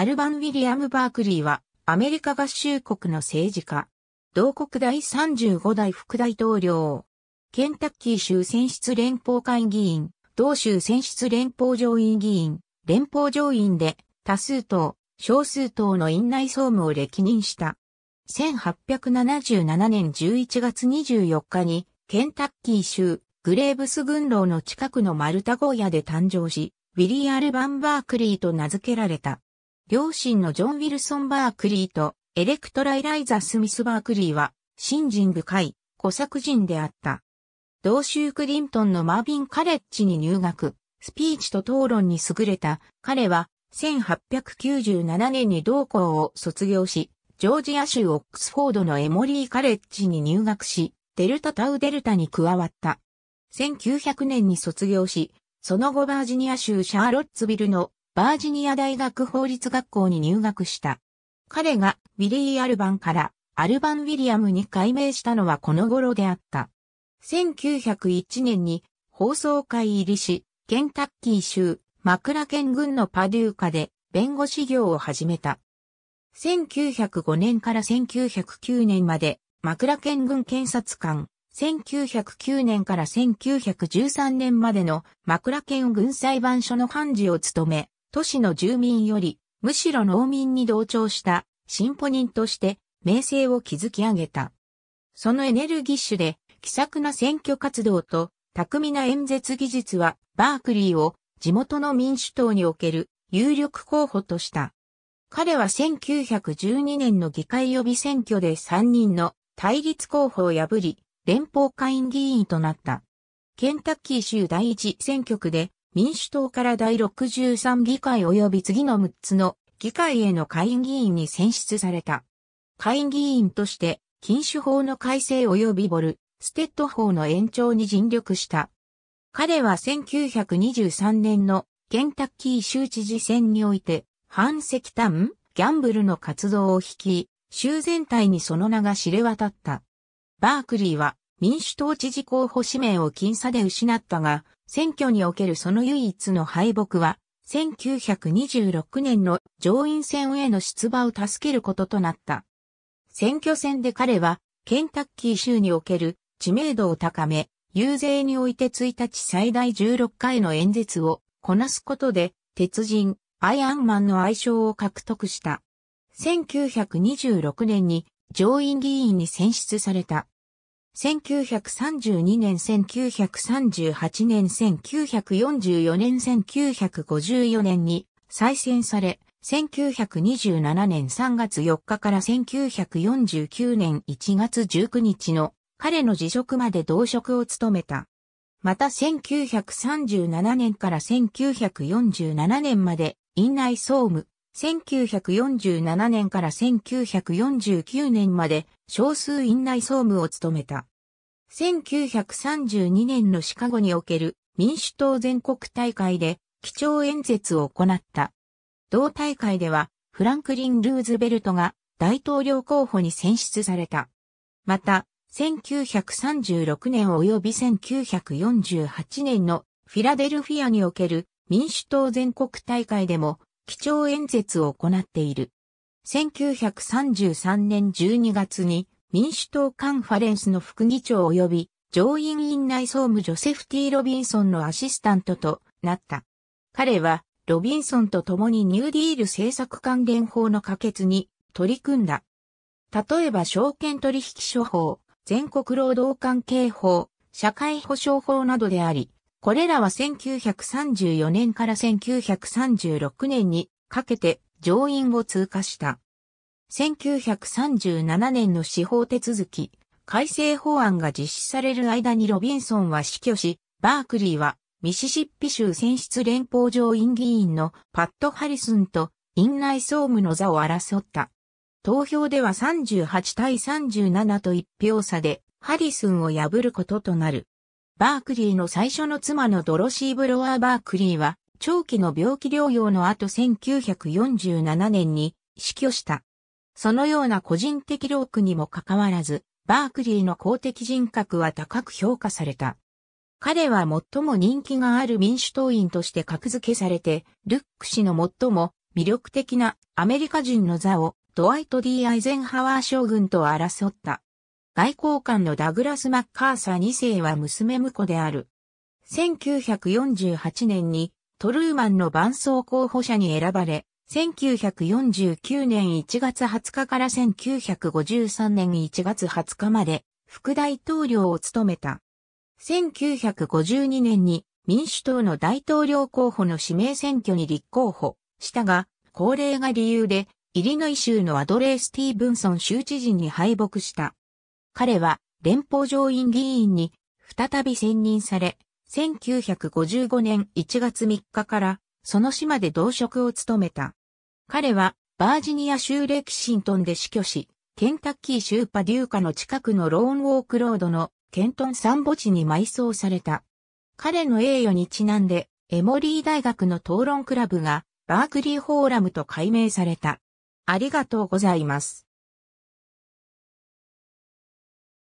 アルバン・ウィリアム・バークリーは、アメリカ合衆国の政治家。同国第35代副大統領。ケンタッキー州選出連邦会議員、同州選出連邦上院議員、連邦上院で多数党、少数党の院内総務を歴任した。1877年11月24日に、ケンタッキー州、グレーブス軍牢の近くのマルタゴーヤで誕生し、ウィリー・アルバン・バークリーと名付けられた。両親のジョン・ウィルソン・バークリーとエレクトラ・エライザ・スミス・バークリーは、新人深い、小作人であった。同州クリントンのマービン・カレッジに入学、スピーチと討論に優れた、彼は、1897年に同校を卒業し、ジョージア州オックスフォードのエモリー・カレッジに入学し、デルタ・タウ・デルタに加わった。1900年に卒業し、その後バージニア州シャーロッツビルのバージニア大学法律学校に入学した。彼がウィリー・アルバンからアルバン・ウィリアムに改名したのはこの頃であった。1901年に放送会入りし、ケンタッキー州マクラケン郡のパデューカで弁護士業を始めた。1905年から1909年までマクラケン郡検察官、1909年から1913年までのマクラケン郡裁判所の判事を務め、都市の住民より、むしろ農民に同調した進歩人として名声を築き上げた。そのエネルギッシュで気さくな選挙活動と巧みな演説技術はバークリーを地元の民主党における有力候補とした。彼は1912年の議会予備選挙で3人の対立候補を破り、連邦会員議員となった。ケンタッキー州第一選挙区で民主党から第63議会及び次の6つの議会への下院議員に選出された。下院議員として、禁酒法の改正及びボル、ステッド法の延長に尽力した。彼は1923年のケンタッキー州知事選において、反石炭、ギャンブルの活動を引き、州全体にその名が知れ渡った。バークリーは民主党知事候補指名を僅差で失ったが、選挙におけるその唯一の敗北は、1926年の上院選への出馬を助けることとなった。選挙戦で彼は、ケンタッキー州における知名度を高め、遊説において1日最大16回の演説をこなすことで、鉄人、アイアンマンの愛称を獲得した。1926年に上院議員に選出された。1932年、1938年、1944年、1954年に再選され、1927年3月4日から1949年1月19日の彼の辞職まで同職を務めた。また1937年から1947年まで院内総務、1947年から1949年まで少数院内総務を務めた。1932年のシカゴにおける民主党全国大会で基調演説を行った。同大会ではフランクリン・ルーズベルトが大統領候補に選出された。また、1936年及び1948年のフィラデルフィアにおける民主党全国大会でも基調演説を行っている。1933年12月に民主党カンファレンスの副議長及び上院院内総務ジョセフ・ T・ ロビンソンのアシスタントとなった。彼は、ロビンソンと共にニューディール政策関連法の可決に取り組んだ。例えば証券取引所法、全国労働関係法、社会保障法などであり、これらは1934年から1936年にかけて上院を通過した。1937年の司法手続き、改正法案が実施される間にロビンソンは死去し、バークリーはミシシッピ州選出連邦上院議員のパット・ハリスンと院内総務の座を争った。投票では38対37と1票差でハリスンを破ることとなる。バークリーの最初の妻のドロシー・ブロワー・バークリーは長期の病気療養の後1947年に死去した。そのような個人的労苦にもかかわらず、バークリーの公的人格は高く評価された。彼は最も人気がある民主党員として格付けされて、ルック氏の最も魅力的なアメリカ人の座をドワイト・ D・ アイゼンハワー将軍と争った。外交官のダグラス・マッカーサー2世は娘婿である。1948年にトルーマンの伴走候補者に選ばれ、1949年1月20日から1953年1月20日まで副大統領を務めた。1952年に民主党の大統領候補の指名選挙に立候補したが、高齢が理由でイリノイ州のアドレー・スティーブンソン州知事に敗北した。彼は連邦上院議員に再び選任され、1955年1月3日からその市まで同職を務めた。彼はバージニア州レキシントンで死去し、ケンタッキー州パデューカの近くのローンウォークロードのケントン散墓地に埋葬された。彼の栄誉にちなんで、エモリー大学の討論クラブがバークリーフォーラムと改名された。ありがとうございます。